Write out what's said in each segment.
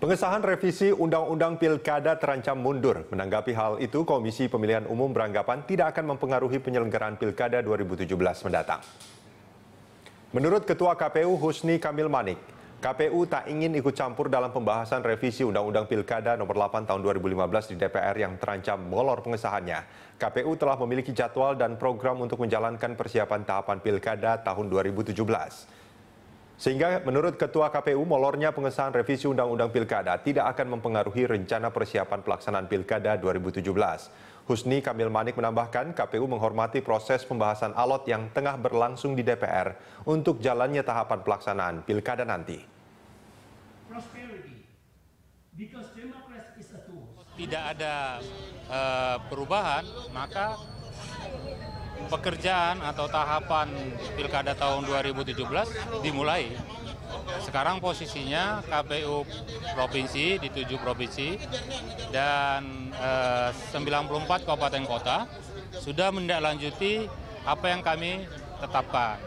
Pengesahan revisi Undang-Undang Pilkada terancam mundur. Menanggapi hal itu, Komisi Pemilihan Umum beranggapan tidak akan mempengaruhi penyelenggaraan Pilkada 2017 mendatang. Menurut Ketua KPU Husni Kamil Manik, KPU tak ingin ikut campur dalam pembahasan revisi Undang-Undang Pilkada Nomor 8 Tahun 2015 di DPR yang terancam molor pengesahannya. KPU telah memiliki jadwal dan program untuk menjalankan persiapan tahapan Pilkada tahun 2017. Sehingga menurut Ketua KPU, molornya pengesahan revisi Undang-Undang Pilkada tidak akan mempengaruhi rencana persiapan pelaksanaan Pilkada 2017. Husni Kamil Manik menambahkan KPU menghormati proses pembahasan alot yang tengah berlangsung di DPR untuk jalannya tahapan pelaksanaan Pilkada nanti. Tidak ada uh, perubahan, maka pekerjaan atau tahapan pilkada tahun 2017 dimulai. Sekarang posisinya KPU provinsi di tujuh provinsi dan eh, 94 kabupaten kota sudah mendaklanjuti apa yang kami tetapkan.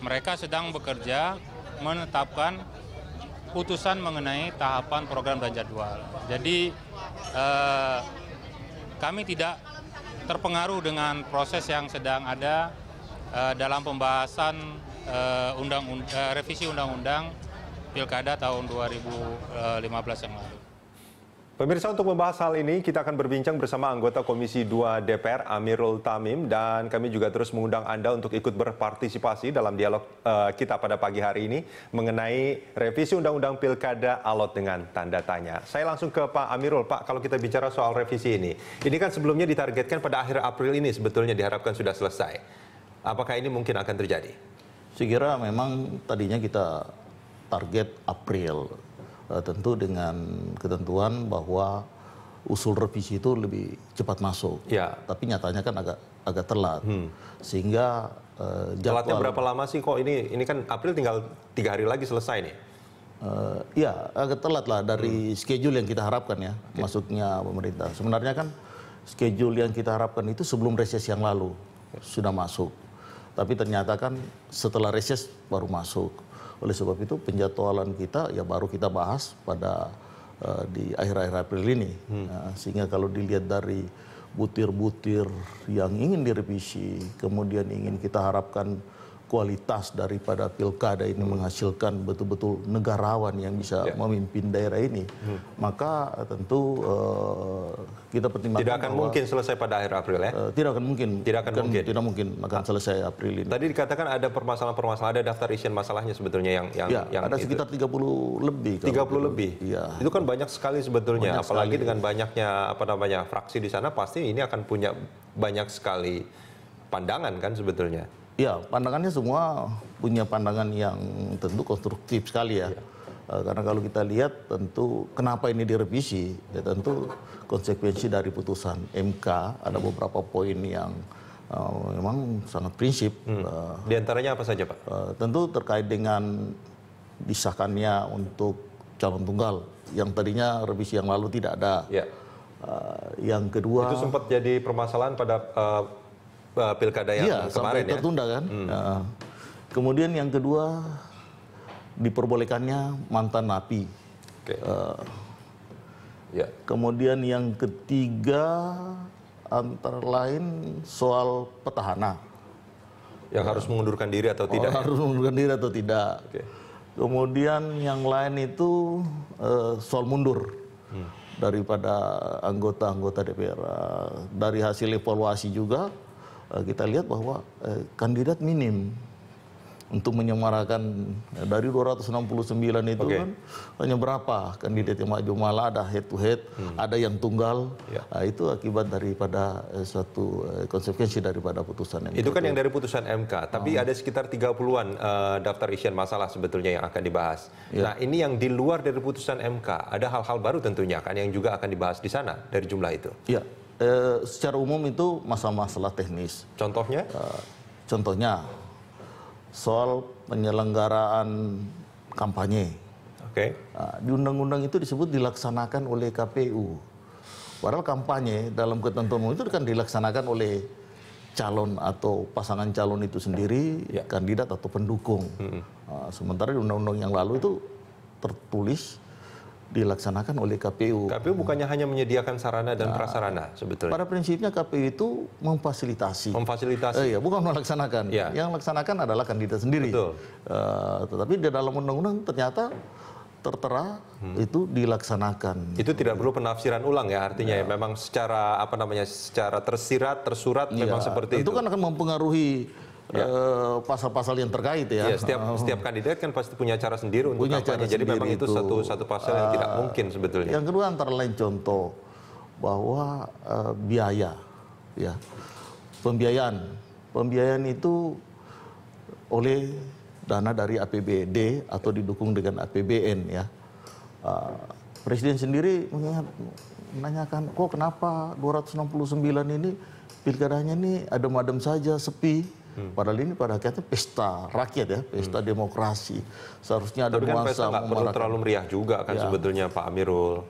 Mereka sedang bekerja menetapkan putusan mengenai tahapan program dan jadwal. Jadi eh, kami tidak terpengaruh dengan proses yang sedang ada uh, dalam pembahasan uh, undang, uh, revisi undang-undang pilkada tahun 2015 yang lalu. Pemirsa untuk membahas hal ini kita akan berbincang bersama anggota Komisi 2 DPR Amirul Tamim dan kami juga terus mengundang Anda untuk ikut berpartisipasi dalam dialog uh, kita pada pagi hari ini mengenai revisi Undang-Undang Pilkada alot dengan tanda tanya. Saya langsung ke Pak Amirul, Pak kalau kita bicara soal revisi ini, ini kan sebelumnya ditargetkan pada akhir April ini sebetulnya diharapkan sudah selesai. Apakah ini mungkin akan terjadi? Saya kira memang tadinya kita target April Eh, tentu dengan ketentuan bahwa usul revisi itu lebih cepat masuk. Ya. Tapi nyatanya kan agak agak telat. Hmm. Sehingga uh, jadwal, telatnya berapa lama sih kok ini ini kan April tinggal tiga hari lagi selesai nih. Uh, ya agak telat lah dari hmm. schedule yang kita harapkan ya okay. masuknya pemerintah. Sebenarnya kan schedule yang kita harapkan itu sebelum reses yang lalu ya. sudah masuk. Tapi ternyata kan setelah reses baru masuk. Oleh sebab itu penjadwalan kita ya baru kita bahas pada uh, di akhir-akhir April ini. Hmm. Nah, sehingga kalau dilihat dari butir-butir yang ingin direvisi, kemudian ingin kita harapkan kualitas daripada pilkada ini hmm. menghasilkan betul-betul negarawan yang bisa ya. memimpin daerah ini, hmm. maka eh, tentu uh, kita pertimbangkan tidak akan bahwa, mungkin selesai pada akhir April ya? Uh, tidak akan mungkin, tidak akan kan, mungkin, tidak mungkin akan ah. selesai April ini. Tadi dikatakan ada permasalahan-permasalahan, ada daftar isian masalahnya sebetulnya yang yang, ya, yang ada itu. sekitar 30 lebih. 30 puluh lebih, ya. itu kan banyak sekali sebetulnya, banyak apalagi sekali. dengan banyaknya apa namanya fraksi di sana pasti ini akan punya banyak sekali pandangan kan sebetulnya. Ya, pandangannya semua punya pandangan yang tentu konstruktif sekali ya. ya. Karena kalau kita lihat tentu kenapa ini direvisi, ya tentu konsekuensi dari putusan MK ada hmm. beberapa poin yang uh, memang sangat prinsip. Hmm. Eh, Di antaranya apa saja Pak? Uh, tentu terkait dengan disahkannya untuk calon tunggal yang tadinya revisi yang lalu tidak ada. Ya. Uh, yang kedua itu sempat jadi permasalahan pada uh, Eh, pilkada yang iya, kemarin ya? tertunda kan. Hmm. Ya. kemudian yang kedua diperbolehkannya mantan napi. Okay. Uh, eh, ya. Kemudian yang ketiga antara lain soal petahana. Yang uh, harus mengundurkan diri atau tidak? Harus mengundurkan diri atau tidak. Okay. Kemudian yang lain itu uh, soal mundur hmm. daripada anggota-anggota DPR. Dari hasil evaluasi juga Eh, kita lihat bahwa eh, kandidat minim untuk menyemarakan eh, dari 269 itu okay. kan hanya berapa kandidat yang maju malah ada head to head, hmm. ada yang tunggal. ya. Nah, itu akibat daripada suatu konsekuensi daripada putusan MK. Itu kan itu. yang dari putusan MK, tapi oh. ada sekitar 30-an uh, daftar isian masalah sebetulnya yang akan dibahas. ya. Nah, ini yang di luar dari putusan MK, ada hal-hal baru tentunya kan yang juga akan dibahas di sana dari jumlah itu. ya eh, secara umum itu masalah-masalah teknis. Contohnya? Eh, contohnya soal penyelenggaraan kampanye. Oke. Okay. Eh, di undang-undang itu disebut dilaksanakan oleh KPU. Padahal kampanye dalam ketentuan itu kan dilaksanakan oleh calon atau pasangan calon itu sendiri, ya. kandidat atau pendukung. Hmm. Eh, sementara di undang-undang yang lalu itu tertulis dilaksanakan oleh KPU. KPU bukannya hanya menyediakan sarana dan nah, prasarana sebetulnya. Pada prinsipnya KPU itu memfasilitasi. Memfasilitasi. Eh, iya, bukan melaksanakan. Ya. Yang melaksanakan adalah kandidat sendiri. Betul. Uh, tetapi di dalam undang-undang ternyata tertera hmm. itu dilaksanakan. Itu tidak perlu penafsiran ulang ya artinya ya. ya memang secara apa namanya secara tersirat tersurat ya, memang seperti itu. Itu kan akan mempengaruhi Ya. Eh, pasal-pasal ya. yang terkait ya. ya setiap uh, setiap kandidat kan pasti punya cara sendiri untuk punya Jadi memang itu, satu satu pasal uh, yang tidak ah. mungkin sebetulnya. Yang kedua antara lain contoh bahwa uh, biaya ya. Pembiayaan. Pembiayaan itu oleh dana dari APBD atau didukung dengan APBN ya. Uh, Presiden sendiri mengingat menanyakan kok kenapa 269 ini pilkadanya ini adem-adem saja sepi Hmm. Padahal ini pada akhirnya pesta rakyat ya, pesta hmm. demokrasi. Seharusnya ada Tapi kan perlu terlalu meriah juga kan ya. sebetulnya Pak Amirul.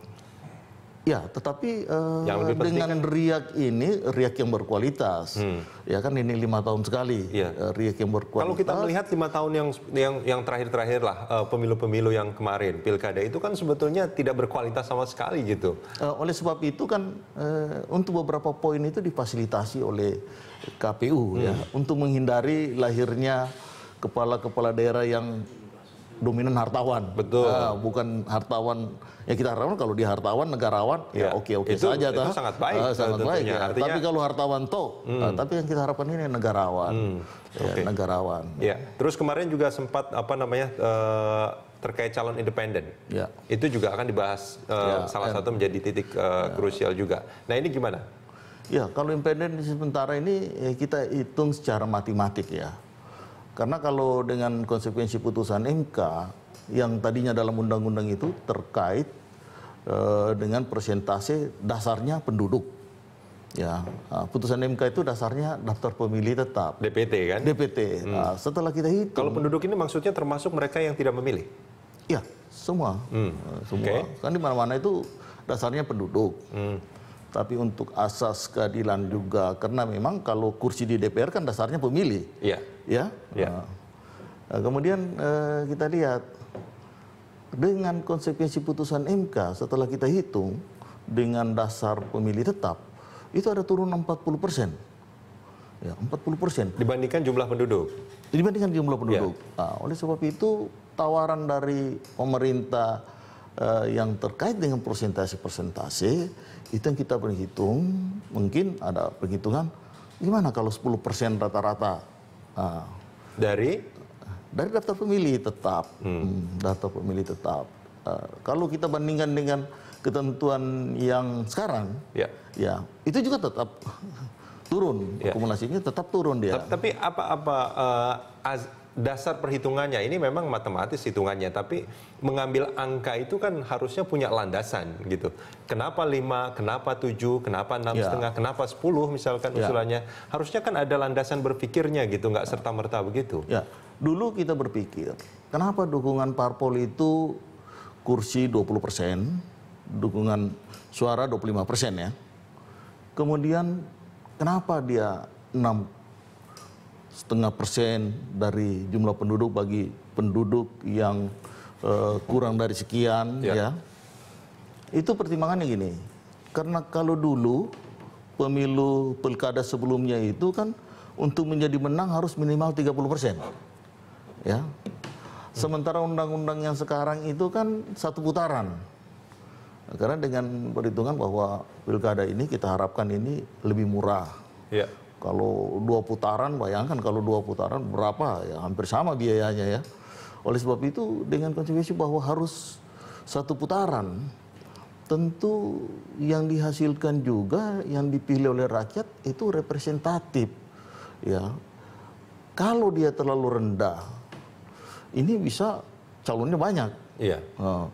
Ya, tetapi uh, yang dengan kan... riak ini riak yang berkualitas, hmm. ya kan ini lima tahun sekali ya. riak yang berkualitas. Kalau kita melihat lima tahun yang yang yang terakhir-terakhir lah pemilu eh, pemilu-pemilu yang kemarin pilkada itu kan sebetulnya tidak berkualitas sama sekali gitu. Uh, oleh sebab itu kan uh, untuk beberapa poin itu difasilitasi oleh KPU ya. hmm. ya untuk menghindari lahirnya kepala-kepala daerah yang dominan hartawan. Betul. Uh, bukan hartawan ya kita harapkan kalau di hartawan negarawan ya, ya oke oke itu, saja itu sangat baik. Uh, sangat tentunya. baik ya. Artinya, tapi kalau hartawan toh, hmm. uh, tapi yang kita harapkan ini negarawan. Hmm. Ya, negarawan. Ya. Terus kemarin juga sempat apa namanya uh, terkait calon independen. Ya. Itu juga akan dibahas uh, ya, salah ya. satu menjadi titik uh, ya. krusial juga. Nah, ini gimana? Ya, kalau impedansi sementara ini eh, kita hitung secara matematik ya. Karena kalau dengan konsekuensi putusan MK yang tadinya dalam undang-undang itu terkait eh, dengan persentase dasarnya penduduk. Ya, ah, putusan MK itu dasarnya daftar pemilih tetap. DPT kan? DPT. Hmm. Nah, setelah kita hitung. Kalau penduduk ini maksudnya termasuk mereka yang tidak memilih? Ya, semua. Hmm. Ah, semua. Okay. Kan di mana-mana itu dasarnya penduduk. Hmm tapi untuk asas keadilan juga karena memang kalau kursi di DPR kan dasarnya pemilih iya. ya ya ya. Nah, kemudian eh, kita lihat dengan konsekuensi putusan MK setelah kita hitung dengan dasar pemilih tetap itu ada turun 40 persen ya 40 persen dibandingkan jumlah penduduk dibandingkan jumlah penduduk ya. nah, oleh sebab itu tawaran dari pemerintah Eh, yang terkait dengan persentase-persentase itu yang kita berhitung mungkin ada perhitungan gimana kalau 10% rata-rata uh, dari dari daftar pemilih tetap hmm. hmm pemilih tetap uh, kalau kita bandingkan dengan ketentuan yang sekarang ya ya itu juga tetap turun ya. akumulasinya tetap turun dia tapi apa eh, apa dasar perhitungannya ini memang matematis hitungannya tapi mengambil angka itu kan harusnya punya landasan gitu kenapa 5 kenapa 7 kenapa enam yeah. setengah kenapa 10 misalkan yeah. usulannya harusnya kan ada landasan berpikirnya gitu nggak serta merta begitu ya dulu kita berpikir kenapa dukungan parpol itu kursi 20 persen dukungan suara 25 persen ya kemudian kenapa dia 6 setengah persen dari jumlah penduduk bagi penduduk yang uh, kurang dari sekian ya. ya. Itu pertimbangannya gini. Karena kalau dulu pemilu pilkada sebelumnya itu kan untuk menjadi menang harus minimal 30 persen. Ya. Sementara undang-undang yang sekarang itu kan satu putaran. Karena dengan perhitungan bahwa pilkada ini kita harapkan ini lebih murah. Ya. Kalau dua putaran, bayangkan kalau dua putaran berapa ya hampir sama biayanya ya. Oleh sebab itu dengan konsekuensi bahwa harus satu putaran tentu yang dihasilkan juga yang dipilih oleh rakyat itu representatif ya. Kalau dia terlalu rendah ini bisa calonnya banyak. Iya. Nah,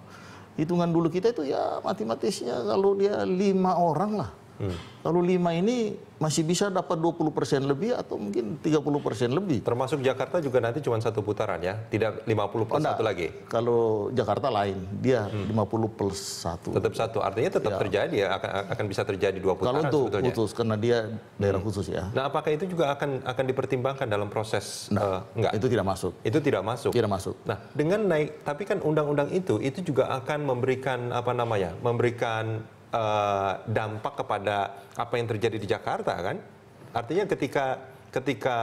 hitungan dulu kita itu ya matematisnya kalau dia lima orang lah Hmm. Kalau lima ini masih bisa dapat 20 persen lebih atau mungkin 30 persen lebih. Termasuk Jakarta juga nanti cuma satu putaran ya, tidak 50 plus oh, satu lagi. Kalau Jakarta lain, dia hmm. 50 plus satu. Tetap satu, artinya tetap ya. terjadi ya, akan, akan bisa terjadi dua putaran Kalau itu sebetulnya. khusus, karena dia daerah hmm. khusus ya. Nah apakah itu juga akan akan dipertimbangkan dalam proses? Nah, uh, enggak. Itu tidak masuk. Itu tidak masuk? Tidak masuk. Nah dengan naik, tapi kan undang-undang itu, itu juga akan memberikan apa namanya, memberikan Eh, dampak kepada apa yang terjadi di Jakarta kan? Artinya ketika ketika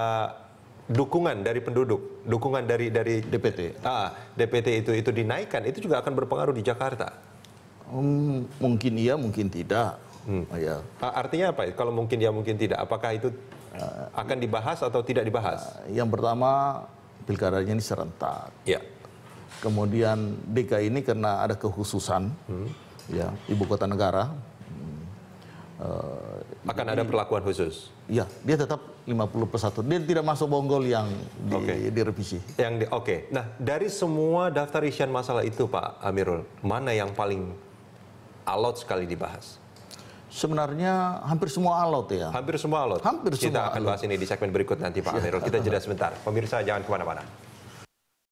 dukungan dari penduduk, dukungan dari dari DPT, ah, DPT itu itu dinaikkan, itu juga akan berpengaruh di Jakarta. Hmm, mungkin iya, mungkin tidak. Hmm. ya. Artinya apa? Kalau mungkin iya, mungkin tidak. Apakah itu uh, akan dibahas atau tidak dibahas? Uh, yang pertama, pilkadanya ini serentak. Ya. Kemudian DKI ini karena ada kekhususan. Hmm ya ibu kota negara. Uh, Akan ini, ada perlakuan khusus? Ya, dia tetap 50 persatu. Dia tidak masuk bonggol yang di, okay. direvisi. Yang di, Oke. Okay. Nah, dari semua daftar isian masalah itu, Pak Amirul, mana yang paling alot sekali dibahas? Sebenarnya hampir semua alot ya. Hampir semua alot. Hampir semua. Kita akan bahas ini di segmen berikut nanti Pak iya. Amirul. Kita jeda sebentar. Pemirsa jangan kemana-mana.